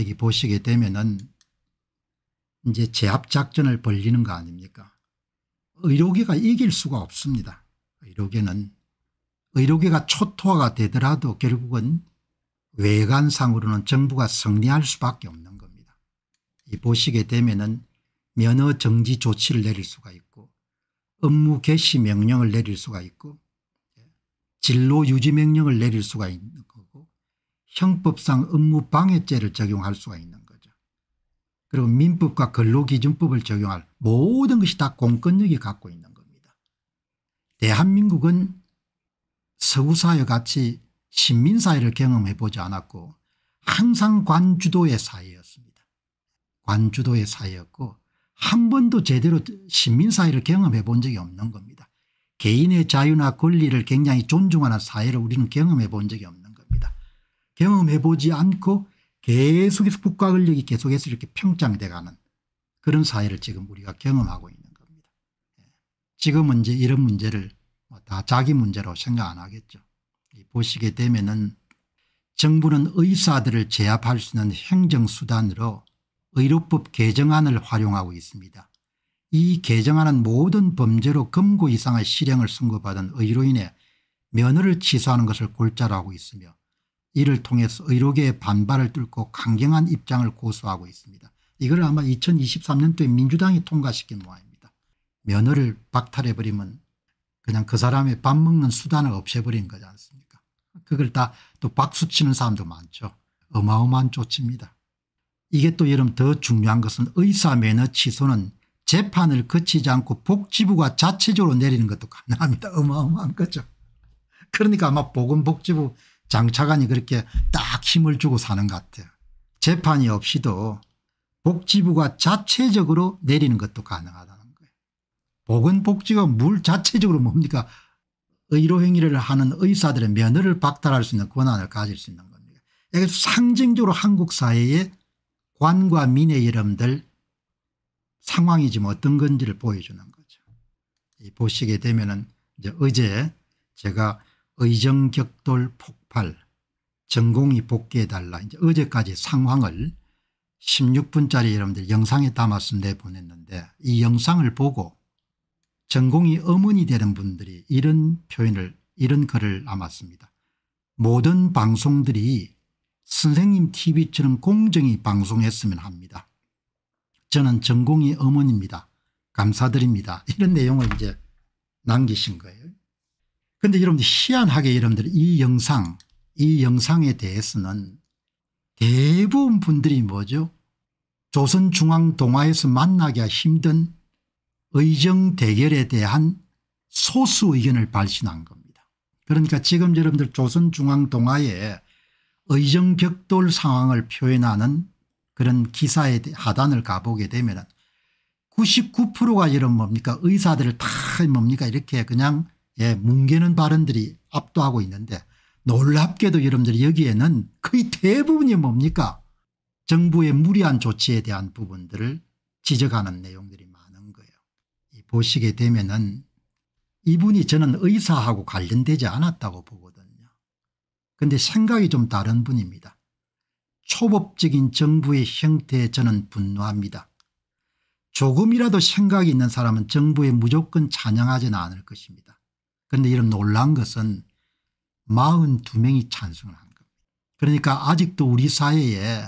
여기 보시게 되면은 이제 제압작전을 벌리는 거 아닙니까 의료계가 이길 수가 없습니다. 의료계는 의료계가 초토화가 되더라도 결국은 외관상으로는 정부가 승리할 수밖에 없는 겁니다. 이 보시게 되면은 면허 정지 조치를 내릴 수가 있고 업무 개시 명령을 내릴 수가 있고 진로 유지 명령을 내릴 수가 있고 형법상 업무방해죄를 적용할 수가 있는 거죠. 그리고 민법과 근로기준법을 적용할 모든 것이 다 공권력이 갖고 있는 겁니다. 대한민국은 서구사회 같이 신민사회를 경험해 보지 않았고 항상 관주도의 사회였습니다. 관주도의 사회였고 한 번도 제대로 신민사회를 경험해 본 적이 없는 겁니다. 개인의 자유나 권리를 굉장히 존중하는 사회를 우리는 경험해 본 적이 없는 경험해보지 않고 계속해서 국가 권력이 계속해서 이렇게 평장돼가는 그런 사회를 지금 우리가 경험하고 있는 겁니다. 예. 지금은 이제 이런 문제를 뭐 다 자기 문제로 생각 안 하겠죠. 보시게 되면은 정부는 의사들을 제압할 수 있는 행정수단으로 의료법 개정안을 활용하고 있습니다. 이 개정안은 모든 범죄로 금고 이상의 실형을 선고받은 의료인의 면허를 취소하는 것을 골자로 하고 있으며 이를 통해서 의료계의 반발을 뚫고 강경한 입장을 고수하고 있습니다. 이걸 아마 2023년도에 민주당이 통과시킨 모양입니다. 면허를 박탈해버리면 그냥 그 사람의 밥 먹는 수단을 없애버린 거지 않습니까 그걸 다 또 박수치는 사람도 많죠. 어마어마한 조치입니다. 이게 또 여러분 더 중요한 것은 의사 면허 취소는 재판을 거치지 않고 복지부가 자체적으로 내리는 것도 가능합니다. 어마어마한 거죠. 그러니까 아마 보건복지부 장차관이 그렇게 딱 힘을 주고 사는 것 같아요. 재판이 없이도 복지부가 자체적으로 내리는 것도 가능하다는 거예요. 보건복지가 물 자체적으로 뭡니까 의료행위를 하는 의사들의 면허를 박탈할 수 있는 권한을 가질 수 있는 겁니다. 이게 상징적으로 한국 사회의 관과 민의 이름들 상황이 지금 어떤 건지를 보여주는 거죠. 보시게 되면 은 어제 제가 의정격돌 폭 8. 전공이 복귀해달라. 이제 어제까지 상황을 16분짜리 여러분들 영상에 담아서 내보냈는데 이 영상을 보고 전공이 어머니 되는 분들이 이런 표현을 이런 글을 남았습니다. 모든 방송들이 선생님 tv처럼 공정히 방송했으면 합니다. 저는 전공이 어머니입니다. 감사드립니다. 이런 내용을 이제 남기신 거예요. 그런데 여러분들 희한하게 여러분들 이 영상 이 영상에 대해서는 대부분 분들이 뭐죠 조선중앙동화에서 만나기가 힘든 의정 대결에 대한 소수 의견을 발신한 겁니다. 그러니까 지금 여러분들 조선중앙동화에 의정 격돌 상황을 표현하는 그런 기사의 하단을 가보게 되면 99%가 이런 뭡니까 의사들을 다 뭡니까 이렇게 그냥 예, 뭉개는 발언들이 압도하고 있는데 놀랍게도 여러분들 여기에는 거의 대부분이 뭡니까 정부의 무리한 조치에 대한 부분들을 지적하는 내용들이 많은 거예요. 보시게 되면 은 이분이 저는 의사하고 관련되지 않았다고 보거든요. 근데 생각이 좀 다른 분입니다. 초법적인 정부의 형태에 저는 분노합니다. 조금이라도 생각이 있는 사람은 정부에 무조건 찬양하지는 않을 것입니다. 그런데 이런 놀란 것은 42명이 찬성을 한 겁니다. 그러니까 아직도 우리 사회에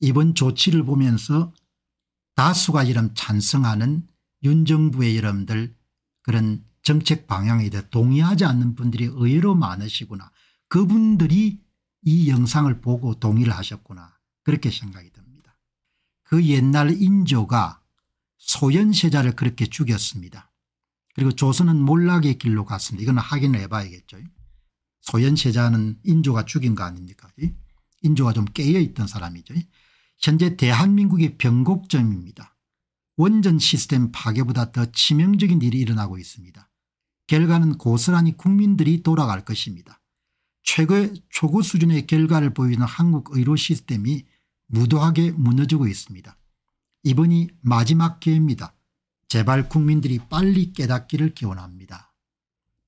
이번 조치를 보면서 다수가 이런 찬성하는 윤 정부의 여러분들 그런 정책 방향에 대해 동의하지 않는 분들이 의외로 많으시구나. 그분들이 이 영상을 보고 동의를 하셨구나. 그렇게 생각이 듭니다. 그 옛날 인조가 소현세자를 그렇게 죽였습니다. 그리고 조선은 몰락의 길로 갔습니다. 이건 확인해 봐야겠죠. 소현세자는 인조가 죽인 거 아닙니까 인조가 좀 깨어있던 사람이죠. 현재 대한민국의 변곡점입니다. 원전 시스템 파괴보다 더 치명적인 일이 일어나고 있습니다. 결과는 고스란히 국민들이 돌아갈 것입니다. 최고의 초고 수준의 결과를 보이는 한국 의료 시스템이 무도하게 무너지고 있습니다. 이번이 마지막 기회입니다. 제발 국민들이 빨리 깨닫기를 기원합니다.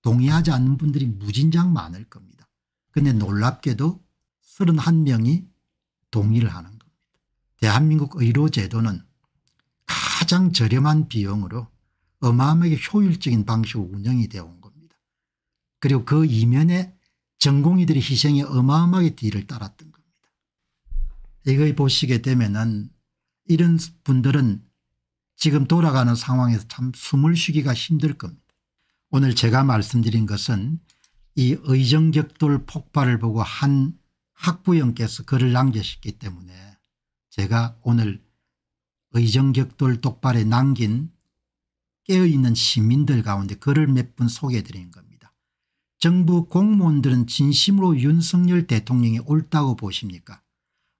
동의하지 않는 분들이 무진장 많을 겁니다. 근데 놀랍게도 31명이 동의를 하는 겁니다. 대한민국 의료제도는 가장 저렴한 비용으로 어마어마하게 효율적인 방식으로 운영이 되어 온 겁니다. 그리고 그 이면에 전공의들의 희생이 어마어마하게 뒤를 따랐던 겁니다. 이걸 보시게 되면 은 이런 분들은 지금 돌아가는 상황에서 참 숨을 쉬기가 힘들 겁니다. 오늘 제가 말씀드린 것은 이 의정격돌 폭발을 보고 한 학부형께서 글을 남겼기 때문에 제가 오늘 의정격돌 독발에 남긴 깨어있는 시민들 가운데 글을 몇 분 소개해 드린 겁니다. 정부 공무원들은 진심으로 윤석열 대통령이 옳다고 보십니까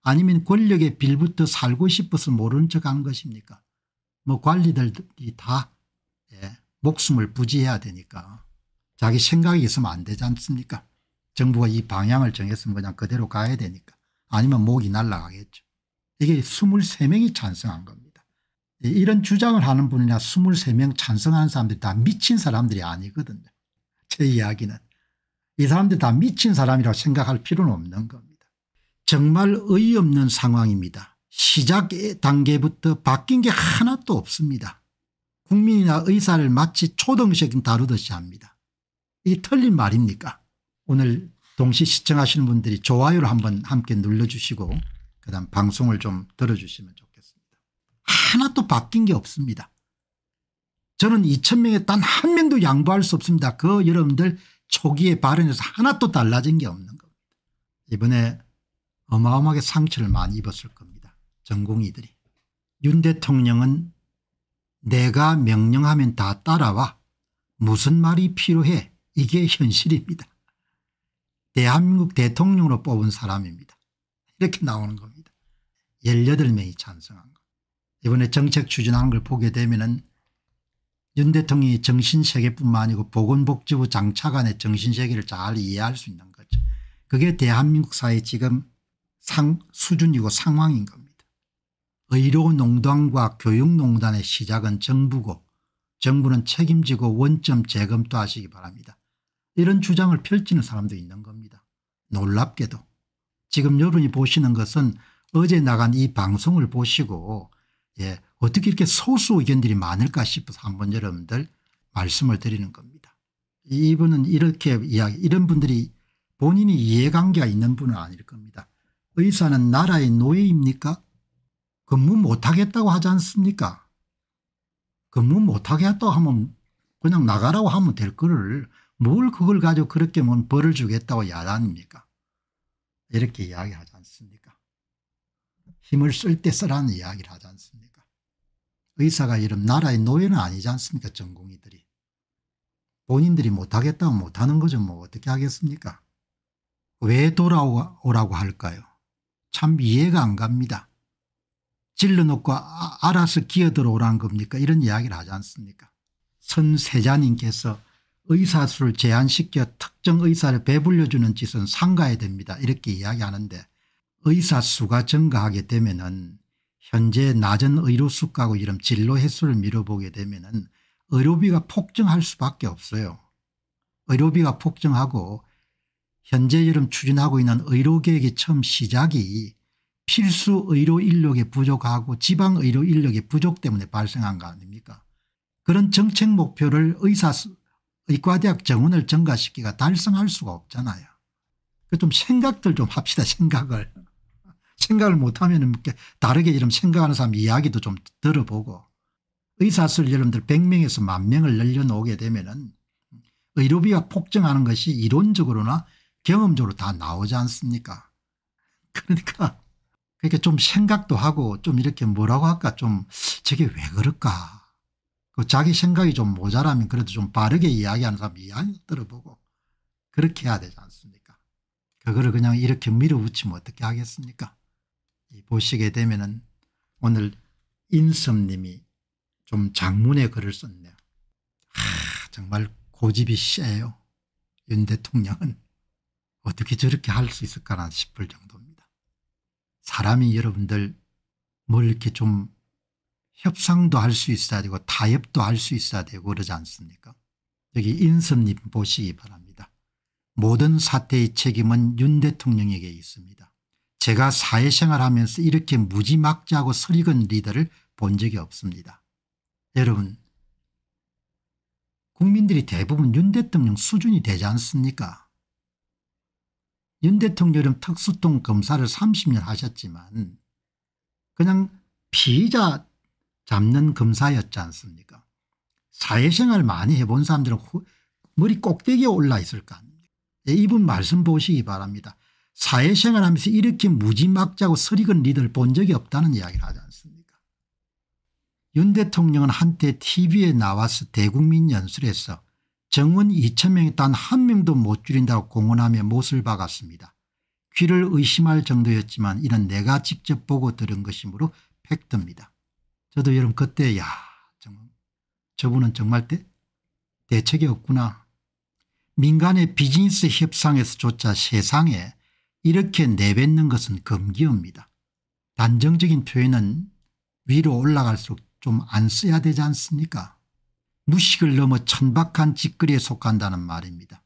아니면 권력의 빌붙어 살고 싶어서 모르는 척한 것입니까 뭐 관리들이 다 예, 목숨을 부지해야 되니까 자기 생각이 있으면 안 되지 않습니까 정부가 이 방향을 정했으면 그냥 그대로 가야 되니까 아니면 목이 날라가겠죠 이게 23명이 찬성한 겁니다 예, 이런 주장을 하는 분이나 23명 찬성하는 사람들이 다 미친 사람들이 아니거든요 제 이야기는 이 사람들이 다 미친 사람이라고 생각할 필요는 없는 겁니다 정말 의 의없는 상황입니다 시작 단계부터 바뀐 게 하나도 없습니다. 국민이나 의사를 마치 초등생 다루듯이 합니다. 이 틀린 말입니까 오늘 동시 시청하시는 분들이 좋아요를 한번 함께 눌러주시고 그다음 방송을 좀 들어주시면 좋겠습니다. 하나도 바뀐 게 없습니다. 저는 2천명에 단 한 명도 양보할 수 없습니다. 그 여러분들 초기에 발언에서 하나도 달라진 게 없는 겁니다. 이번에 어마어마하게 상처를 많이 입었을 겁니다. 전공이들이윤 대통령은 내가 명령하면 다 따라와 무슨 말이 필요해 이게 현실입니다. 대한민국 대통령으로 뽑은 사람입니다. 이렇게 나오는 겁니다. 18명이 찬성한 것. 이번에 정책 추진하는 걸 보게 되면 은윤 대통령이 정신세계뿐만 아니고 보건복지부 장차관의 정신세계를 잘 이해할 수 있는 거죠. 그게 대한민국 사회 지금 상 수준이고 상황인 겁니다. 의료농단과 교육농단의 시작은 정부고 정부는 책임지고 원점 재검토하시기 바랍니다. 이런 주장을 펼치는 사람도 있는 겁니다. 놀랍게도 지금 여러분이 보시는 것은 어제 나간 이 방송을 보시고 예, 어떻게 이렇게 소수 의견들이 많을까 싶어서 한번 여러분들 말씀을 드리는 겁니다. 이분은 이렇게 이야기 이런 분들이 본인이 이해관계가 있는 분은 아닐 겁니다. 의사는 나라의 노예입니까 근무 못하겠다고 하지 않습니까 근무 못하겠다고 하면 그냥 나가라고 하면 될 거를 뭘 그걸 가지고 그렇게 뭔 벌을 주겠다고 야단입니까 이렇게 이야기하지 않습니까 힘을 쓸 때 쓰라는 이야기를 하지 않습니까 의사가 이런 나라의 노예는 아니지 않습니까 전공의들이 본인들이 못하겠다고 못하는 거죠 뭐 어떻게 하겠습니까 왜 돌아오라고 할까요 참 이해가 안 갑니다 질러놓고 아, 알아서 기어들어오라는 겁니까 이런 이야기를 하지 않습니까 선세자님께서 의사수를 제한시켜 특정 의사를 배불려주는 짓은 상가야 됩니다 이렇게 이야기하는데 의사수가 증가하게 되면 은 현재 낮은 의료수가고 이런 진로 횟수를 밀어보게 되면 은 의료비가 폭증할 수밖에 없어요. 의료비가 폭증하고 현재 여름 추진하고 있는 의료계획이 처음 시작이 필수 의료 인력이 부족하고 지방 의료 인력이 부족 때문에 발생한 거 아닙니까 그런 정책 목표를 의사 의과대학 정원을 증가시키기가 달성할 수가 없잖아요. 그 좀 생각들 좀 합시다 생각을. 생각을 못하면 다르게 이런 생각하는 사람 이야기도 좀 들어보고 의사수 여러분들 100명에서 만 명을 늘려놓게 되면 은 의료비가 폭증하는 것이 이론적으로나 경험적으로 다 나오지 않습니까 그러니까 그렇게 그러니까 좀 생각도 하고 좀 이렇게 뭐라고 할까 좀 저게 왜 그럴까 그 자기 생각이 좀 모자라면 그래도 좀 바르게 이야기하는 사람 이야기 들어보고 그렇게 해야 되지 않습니까 그거를 그냥 이렇게 밀어붙이면 어떻게 하겠습니까 보시게 되면은 오늘 인섭님이 좀 장문의 글을 썼네요 하, 정말 고집이 세요 윤 대통령은 어떻게 저렇게 할 수 있을까나 싶을 정도 사람이 여러분들 뭘 이렇게 좀 협상도 할 수 있어야 되고 타협도 할 수 있어야 되고 그러지 않습니까 여기 인섭님 보시기 바랍니다. 모든 사태의 책임은 윤 대통령에게 있습니다. 제가 사회생활하면서 이렇게 무지막지하고 설익은 리더를 본 적이 없습니다. 여러분 국민들이 대부분 윤 대통령 수준이 되지 않습니까 윤 대통령은 특수통 검사를 30년 하셨지만 그냥 피의자 잡는 검사였지 않습니까 사회생활 많이 해본 사람들은 후, 머리 꼭대기에 올라 있을 거 아닙니까 예, 이분 말씀 보시기 바랍니다. 사회생활 하면서 이렇게 무지막지하고 서익은 리더를 본 적이 없다는 이야기를 하지 않습니까 윤 대통령은 한때 tv에 나와서 대국민 연설에서 정원 2천 명이 단 한 명도 못 줄인다고 공언하며 못을 박았습니다. 귀를 의심할 정도였지만 이는 내가 직접 보고 들은 것이므로 팩트입니다. 저도 여러분 그때 야 정말 저분은 정말 대, 대책이 없구나. 민간의 비즈니스 협상에서조차 세상에 이렇게 내뱉는 것은 금기입니다. 단정적인 표현은 위로 올라갈수록 좀 안 써야 되지 않습니까 무식을 넘어 천박한 짓거리에 속한다는 말입니다.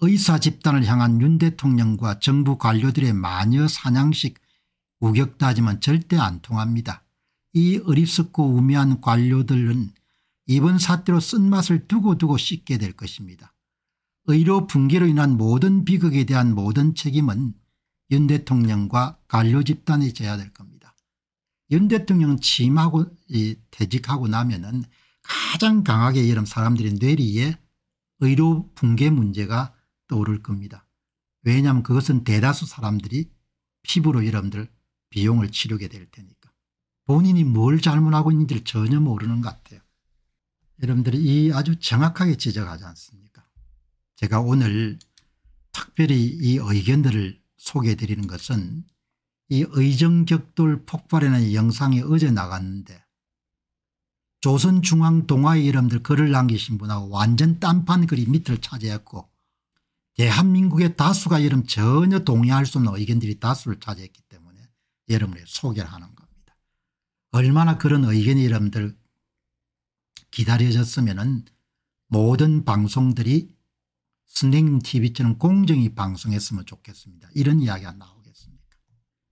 의사 집단을 향한 윤 대통령과 정부 관료들의 마녀 사냥식 우격 따지면 절대 안 통합니다. 이 어립스고 우매한 관료들은 이번 사태로 쓴맛을 두고두고 씻게 될 것입니다. 의료 붕괴로 인한 모든 비극에 대한 모든 책임은 윤 대통령과 관료 집단이 져야 될 겁니다. 윤 대통령은 취임하고 퇴직하고 나면은 가장 강하게 이런 사람들의 뇌리에 의료 붕괴 문제가 떠오를 겁니다. 왜냐하면 그것은 대다수 사람들이 피부로 여러분들 비용을 치르게 될 테니까. 본인이 뭘 잘못하고 있는지를 전혀 모르는 것 같아요. 여러분들이 이 아주 정확하게 지적하지 않습니까 제가 오늘 특별히 이 의견들을 소개해 드리는 것은 이 의정격돌 폭발이라는 영상이 어제 나갔는데 조선중앙 동화의 이름들 글을 남기신 분하고 완전 딴판 글이 밑을 차지했고 대한민국의 다수가 이름 전혀 동의할 수 없는 의견들이 다수를 차지했기 때문에 여러분의 소개를 하는 겁니다. 얼마나 그런 의견 이름들 기다려졌으면 모든 방송들이 선생님 tv처럼 공정히 방송했으면 좋겠습니다. 이런 이야기가 나오겠습니까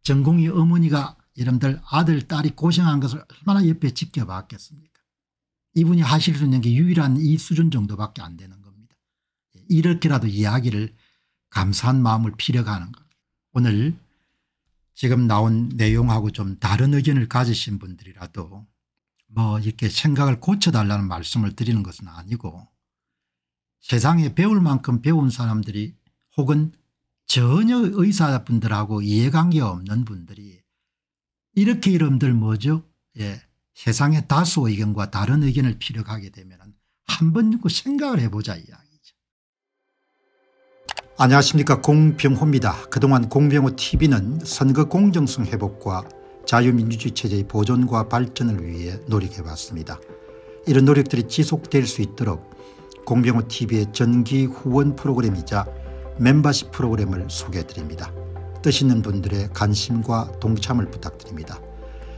전공이 어머니가 여러분들 아들 딸이 고생한 것을 얼마나 옆에 지켜봤겠습니까 이분이 하실 수 있는 게 유일한 이 수준 정도밖에 안 되는 겁니다. 예, 이렇게라도 이야기를 감사한 마음을 피려가는 것. 오늘 지금 나온 내용하고 좀 다른 의견을 가지신 분들이라도 뭐 이렇게 생각을 고쳐달라는 말씀을 드리는 것은 아니고 세상에 배울 만큼 배운 사람들이 혹은 전혀 의사분들하고 이해관계 없는 분들이 이렇게 이름들 뭐죠? 예. 세상의 다수 의견과 다른 의견을 피력하게 되면 한번 그 생각을 해보자 이야기죠. 안녕하십니까 공병호입니다. 그동안 공병호 tv는 선거 공정성 회복과 자유민주주의 체제의 보존과 발전을 위해 노력해봤습니다. 이런 노력들이 지속될 수 있도록 공병호 tv의 전기 후원 프로그램이자 멤버십 프로그램을 소개해드립니다. 뜻 있는 분들의 관심과 동참을 부탁드립니다.